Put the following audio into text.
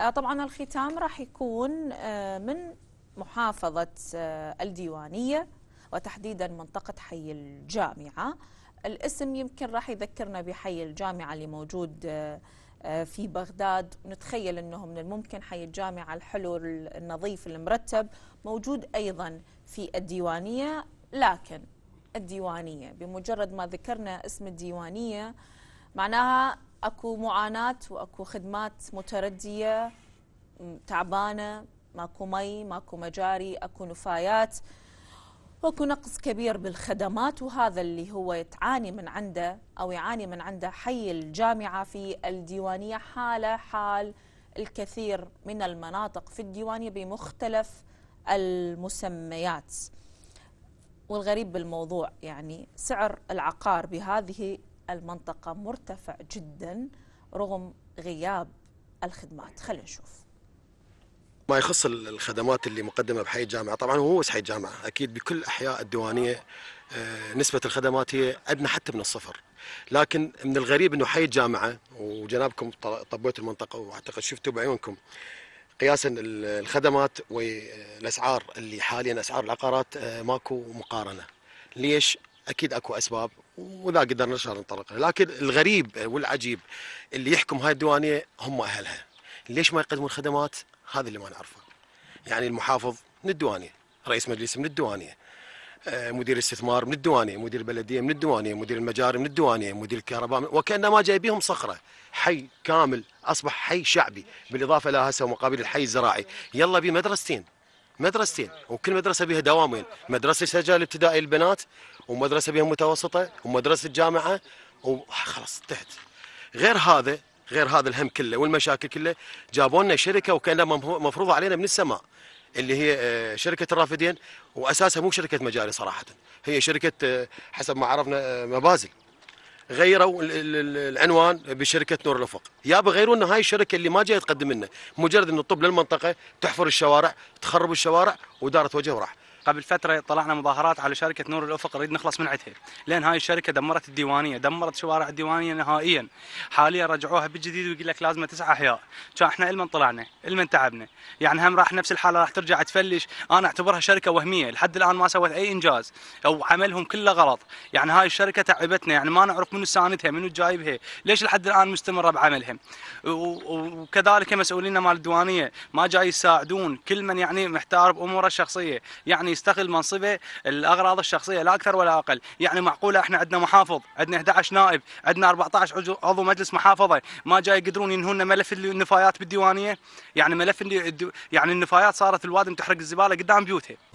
آه، طبعا الختام راح يكون آه، من محافظة آه، الديوانية وتحديدا منطقة حي الجامعة الاسم يمكن راح يذكرنا بحي الجامعة اللي موجود في بغداد نتخيل أنه من الممكن حي الجامعة الحلو النظيف المرتب موجود أيضا في الديوانية لكن الديوانية بمجرد ما ذكرنا اسم الديوانية معناها اكو معاناه واكو خدمات مترديه تعبانه ماكو مي ماكو مجاري اكو نفايات واكو نقص كبير بالخدمات وهذا اللي هو تعاني من عنده او يعاني من عنده حي الجامعه في الديوانيه حاله حال الكثير من المناطق في الديوانيه بمختلف المسميات والغريب بالموضوع يعني سعر العقار بهذه المنطقة مرتفع جدا رغم غياب الخدمات خلينا نشوف ما يخص الخدمات اللي مقدمه بحي الجامعه طبعا هو حي الجامعه اكيد بكل احياء الديوانيه آه، نسبه الخدمات هي ادنى حتى من الصفر لكن من الغريب انه حي الجامعه وجنابكم طبيتوا المنطقه واعتقد شفتوا بعيونكم قياسا الخدمات والاسعار اللي حاليا اسعار العقارات آه، ماكو مقارنه ليش اكيد اكو اسباب ولا قدرنا شهر نطلق لكن الغريب والعجيب اللي يحكم هاي الديوانيه هم اهلها ليش ما يقدمون خدمات هذا اللي ما نعرفه يعني المحافظ من الديوانيه رئيس مجلس من الديوانيه آه، مدير الاستثمار من الديوانيه مدير البلديه من الديوانيه مدير المجاري من الديوانيه مدير الكهرباء وكانما جايبيهم صخره حي كامل اصبح حي شعبي بالاضافه الى هسه ومقابل الحي الزراعي يلا بمدرستين مدرستين وكل مدرسه بها دوامين مدرسه سجل ابتدائي البنات ومدرسه بها متوسطه ومدرسه جامعه وخلاص تحت غير هذا غير هذا الهم كله والمشاكل كله جابوا لنا شركه وكانها مفروضه علينا من السماء اللي هي آه، شركه الرافدين واساسها مو شركه مجاري صراحه هي شركه آه، حسب ما عرفنا آه، مبازل غيروا العنوان بشركه نور الافق يا غيروا لنا هاي الشركه اللي ما جايه تقدم لنا مجرد انه تطب للمنطقه تحفر الشوارع تخرب الشوارع ودارت وجه وراح قبل فتره طلعنا مظاهرات على شركه نور الافق نريد نخلص من عندها لان هاي الشركه دمرت الديوانيه دمرت شوارع الديوانيه نهائيا حاليا رجعوها بالجديد ويقول لك لازم تسع احياء كان احنا المن طلعنا المن تعبنا يعني هم راح نفس الحاله راح ترجع تفلش انا اعتبرها شركه وهميه لحد الان ما سوت اي انجاز او عملهم كله غلط يعني هاي الشركه تعبتنا يعني ما نعرف منو ساندها منو جايبها ليش لحد الان مستمره بعملها وكذلك مسؤولينا مال الديوانيه ما جاي يساعدون كل من يعني محتار باموره الشخصيه يعني يستغل منصبه الاغراض الشخصيه لا اكثر ولا اقل، يعني معقوله احنا عندنا محافظ، عندنا 11 نائب، عندنا 14 عضو مجلس محافظه، ما جاي يقدرون ينهون ملف النفايات بالديوانيه؟ يعني ملف يعني النفايات صارت الوادم تحرق الزباله قدام بيوتها.